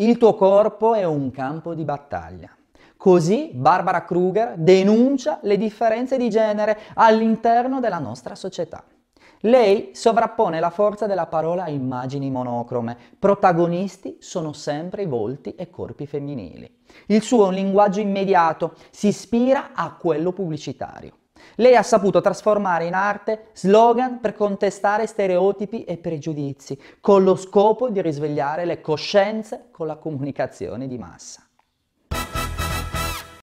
Il tuo corpo è un campo di battaglia. Così Barbara Kruger denuncia le differenze di genere all'interno della nostra società. Lei sovrappone la forza della parola a immagini monocrome. Protagonisti sono sempre i volti e corpi femminili. Il suo è un linguaggio immediato, si ispira a quello pubblicitario. Lei ha saputo trasformare in arte slogan per contestare stereotipi e pregiudizi, con lo scopo di risvegliare le coscienze con la comunicazione di massa.